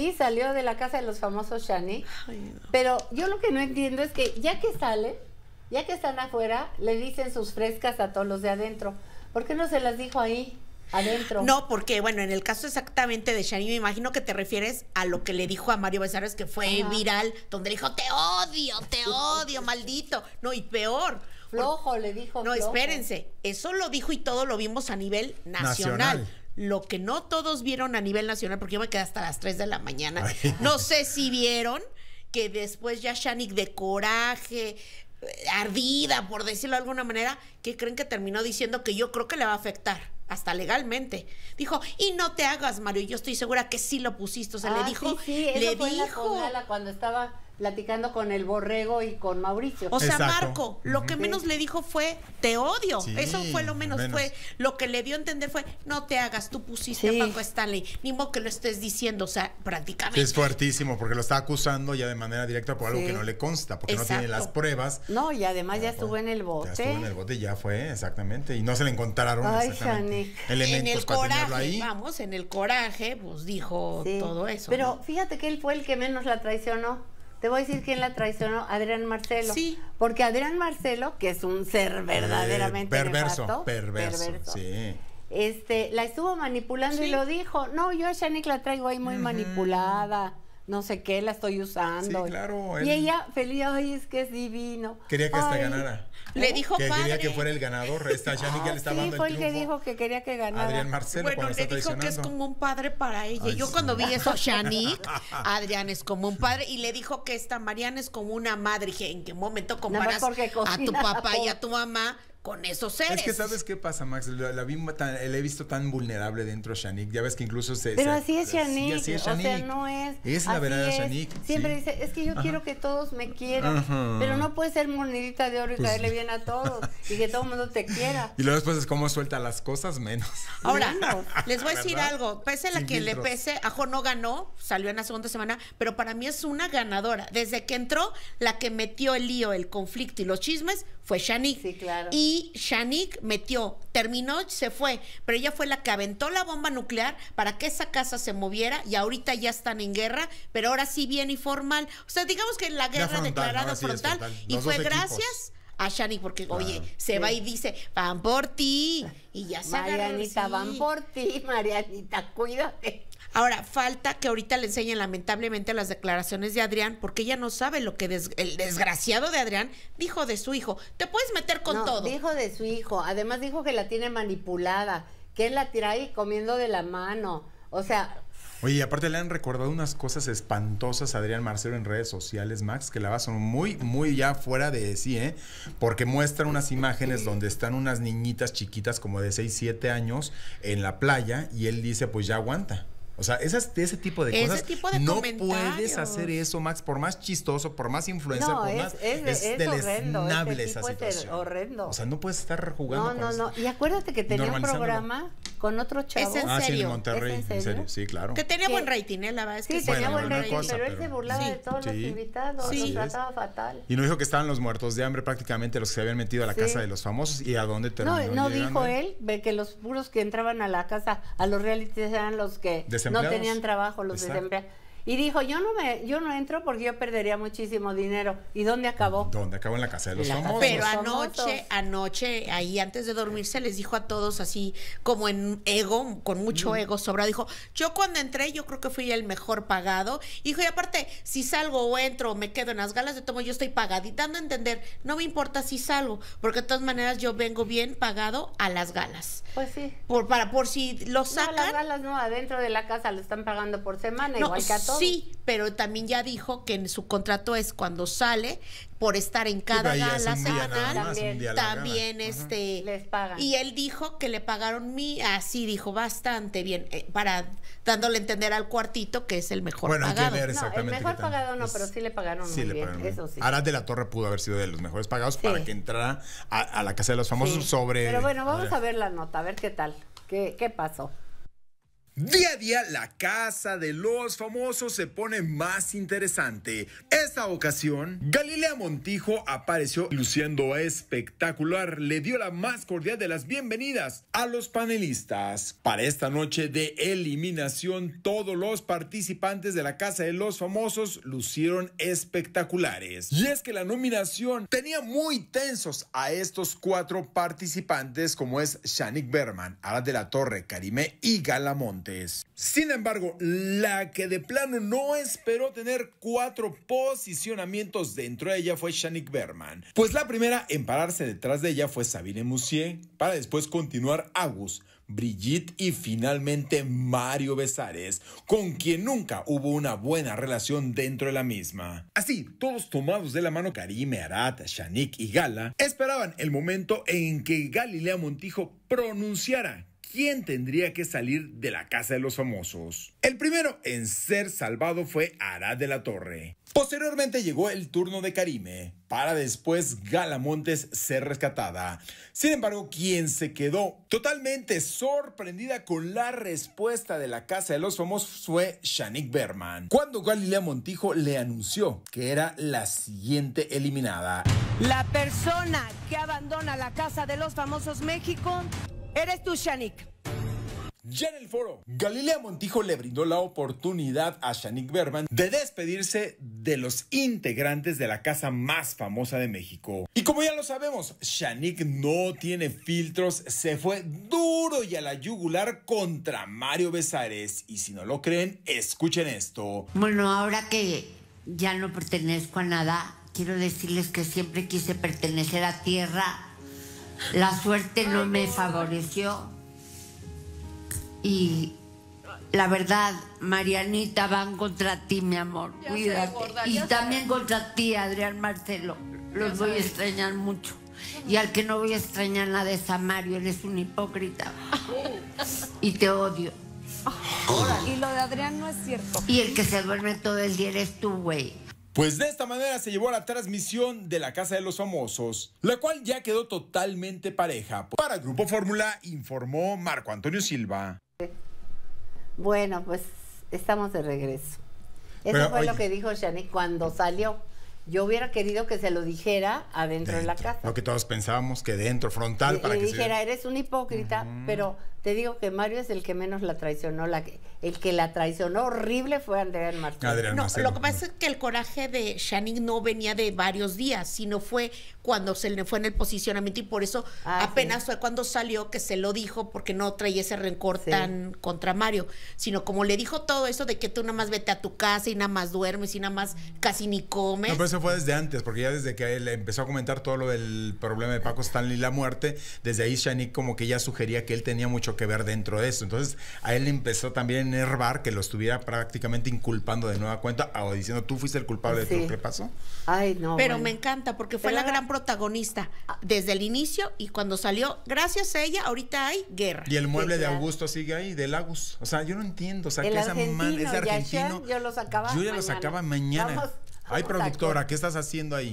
Y salió de la casa de los famosos Shani. Pero yo lo que no entiendo es que ya que sale, ya que están afuera, le dicen sus frescas a todos los de adentro. ¿Por qué no se las dijo ahí? Adentro. No, porque, bueno, en el caso exactamente de Shani, me imagino que te refieres a lo que le dijo a Mario Besares, que fue viral, donde le dijo, te odio, te odio, maldito. No, y peor. Flojo, le dijo. No, espérense, eso lo dijo y todo lo vimos a nivel nacional lo que no todos vieron a nivel nacional, porque yo me quedé hasta las 3 de la mañana. No sé si vieron que después ya Shanik de coraje, eh, ardida, por decirlo de alguna manera, que creen que terminó diciendo que yo creo que le va a afectar hasta legalmente. Dijo, y no te hagas, Mario, yo estoy segura que sí lo pusiste. O sea, le ah, dijo, le dijo. cuando estaba platicando con el borrego y con Mauricio. O sea, Marco, lo que menos le dijo fue, te odio. Eso fue lo menos, fue, lo que le dio a entender fue, no te hagas, tú pusiste a Paco Stanley, ni modo que lo estés diciendo, o sea, prácticamente. Es fuertísimo, porque lo está acusando ya de manera directa por algo que no le consta, porque no tiene las pruebas. No, y además ya, estuvo en el bote. Ya estuvo en el bote, ya fue, exactamente, y no se le encontraron. Ay, en el coraje, Vamos, en el coraje, pues dijo todo eso. Pero fíjate que él fue el que menos la traicionó. Te voy a decir quién la traicionó, Adrián Marcelo. Porque Adrián Marcelo, que es un ser eh, verdaderamente perverso, perverso, sí. Este, la estuvo manipulando y lo dijo, no, yo a Shanik la traigo ahí muy manipulada no sé qué, la estoy usando. Sí, claro. Y ella, feliz, ay, es que es divino. Quería que esta ganara. Le dijo que padre. quería que fuera el ganador. Esta le ah, dando el fue el que dijo que quería que ganara. Adrián Marcelo bueno, le dijo que es como un padre para ella. Yo cuando vi eso, Shani, Adrián es como un padre y le dijo que esta Mariana es como una madre. Y dije, ¿en qué momento comparas a tu papá y a tu mamá? con esos seres. Es que sabes qué pasa, Max, la, he visto tan vulnerable dentro de Shanique, ya ves que incluso se... Pero así es Shanique, así es Shanique. o sea, no es... Es la de Shanique. Siempre dice, es que yo quiero que todos me quieran, pero no puede ser monedita de oro y pues, bien a todos y que todo el mundo te quiera. Y luego después es como suelta las cosas menos. Ahora, pues. les voy a decir algo, pese a la que le pese, Ajo no ganó, salió en la segunda semana, pero para mí es una ganadora. Desde que entró, la que metió el lío, el conflicto y los chismes fue Shanique. Sí, claro. Y y metió, terminó, se fue, pero ella fue la que aventó la bomba nuclear para que esa casa se moviera y ahorita ya están en guerra, pero ahora sí bien y formal. O sea, digamos que la guerra declarada frontal, y fue gracias a Shani porque oye se va y dice van por ti y ya se Marianita van por ti Marianita cuídate Ahora, falta que ahorita le enseñen lamentablemente las declaraciones de Adrián, porque ella no sabe lo que el desgraciado de Adrián dijo de su hijo. Te puedes meter con todo. Dijo de su hijo, además dijo que la tiene manipulada, que él la tira ahí comiendo de la mano. O sea, Oye, y aparte le han recordado unas cosas espantosas a Adrián Marcelo en redes sociales, Max, que la son muy, muy ya fuera de sí, ¿eh? Porque muestra unas imágenes donde están unas niñitas chiquitas como de 6, 7 años en la playa y él dice, pues ya aguanta. O sea, ese tipo de cosas. no puedes hacer eso, Max, por más chistoso, por más influencer, por es, más. Es, este esa situación. O sea, no puedes estar jugando. No, no, no. Y acuérdate que tenía un programa con otro chavo. Ah, sí, en Monterrey, en, serio? sí, claro. Que tenía buen rating, ¿eh? la verdad es que sí, tenía buen rating, pero, él se burlaba de todos los invitados, los trataba fatal. Y no dijo que estaban los muertos de hambre prácticamente los que se habían metido a la casa de los famosos y a dónde terminó No, no dijo él que los puros que entraban a la casa, a los realities eran los que no tenían trabajo, los desempleados. Y dijo, yo no me, yo no entro porque yo perdería muchísimo dinero. ¿Y dónde acabó? ¿Dónde acabó? En la casa de los Pero anoche, anoche, ahí antes de dormirse, les dijo a todos así, como en ego, con mucho mm. ego sobra dijo, yo cuando entré, yo creo que fui el mejor pagado. Dijo, y aparte, si salgo o entro me quedo en las galas de tomo, yo estoy pagadita. dando a entender, no me importa si salgo, porque de todas maneras yo vengo bien pagado a las galas. Pues sí. Por, para, por si lo sacan. No, las galas no, adentro de la casa lo están pagando por semana, igual que todos. Sí, pero también ya dijo que en su contrato es cuando sale por estar en cada gala semanal también, este les pagan. Y él dijo que le pagaron mi así dijo bastante bien eh, para dándole a entender al cuartito que es el mejor pagado. Bueno, el mejor pagado no, pero sí le pagaron muy bien, eso sí. de la Torre pudo haber sido de los mejores pagados para que entrara a, la casa de los famosos sobre Pero bueno, vamos a ver. a ver la nota, a ver qué tal. ¿Qué, qué pasó? Día a día la casa de los famosos se pone más interesante. Esta ocasión, Galilea Montijo apareció luciendo espectacular, le dio la más cordial de las bienvenidas a los panelistas. Para esta noche de eliminación, todos los participantes de la casa de los famosos lucieron espectaculares. Y es que la nominación tenía muy tensos a estos cuatro participantes como es Shanik Berman, Ara de la Torre, Karimé y Galamonte. Sin embargo, la que de plano no esperó tener cuatro posicionamientos dentro de ella fue Shanik Berman, pues la primera en pararse detrás de ella fue Sabine Moussier, para después continuar Agus, Brigitte y finalmente Mario Besares, con quien nunca hubo una buena relación dentro de la misma. Así, todos tomados de la mano Karime, Arata, Shanique y Gala, esperaban el momento en que Galilea Montijo pronunciara quién tendría que salir de la casa de los famosos. El primero en ser salvado fue Arad de la Torre. Posteriormente llegó el turno de Karime, para después Galamontes ser rescatada. Sin embargo, quien se quedó totalmente sorprendida con la respuesta de la Casa de los Famosos fue Shanik Berman, cuando Galilea Montijo le anunció que era la siguiente eliminada. La persona que abandona la Casa de los Famosos México Eres tú, Shanik. Ya en el foro, Galilea Montijo le brindó la oportunidad a Shanik Berman de despedirse de los integrantes de la casa más famosa de México. Y como ya lo sabemos, Shanik no tiene filtros, se fue duro y a la yugular contra Mario Besares. Y si no lo creen, escuchen esto. Bueno, ahora que ya no pertenezco a nada, quiero decirles que siempre quise pertenecer a tierra la suerte no me favoreció. Y la verdad, Marianita, van contra ti, mi amor. Cuídate. y también contra ti, Adrián Marcelo. Los voy a extrañar mucho. Y al que no voy a extrañar nada es a Mario, eres un hipócrita. y te odio. y lo de Adrián no es cierto. Y el que se duerme todo el día eres tú, güey. Pues de esta manera se llevó la transmisión de la Casa de los Famosos, la cual ya quedó totalmente pareja. Para Grupo Fórmula informó Marco Antonio Silva. Bueno, pues estamos de regreso. Eso fue lo que dijo Shani cuando salió. Yo hubiera querido que se lo dijera adentro de la casa. Lo todos pensábamos que dentro, frontal, para que dijera, eres un hipócrita, pero te digo que Mario es el que menos la traicionó. La el que la traicionó horrible fue Andrea Martínez. no, lo que pasa es que el coraje de Shanning no venía de varios días, sino fue cuando se le fue en el posicionamiento y por eso ah, apenas fue cuando salió que se lo dijo porque no traía ese rencor tan contra Mario, sino como le dijo todo eso de que tú nada más vete a tu casa y nada más duermes y nada más casi ni comes. No, pero eso fue desde antes, porque ya desde que él empezó a comentar todo lo del problema de Paco Stanley y la muerte, desde ahí Shannon como que ya sugería que él tenía mucho que ver dentro de eso. Entonces a él le empezó también a enervar que lo estuviera prácticamente inculpando de nueva cuenta o diciendo tú fuiste el culpable de lo que pasó. Ay, no. Pero me encanta porque fue la gran protagonista desde el inicio y cuando salió, gracias a ella, ahorita hay guerra. Y el mueble de Augusto sigue ahí, de Lagos. O sea, yo no entiendo. O sea, que esa ese argentino. yo ya mañana. lo sacaba mañana. Ay, productora, ¿qué estás haciendo ahí?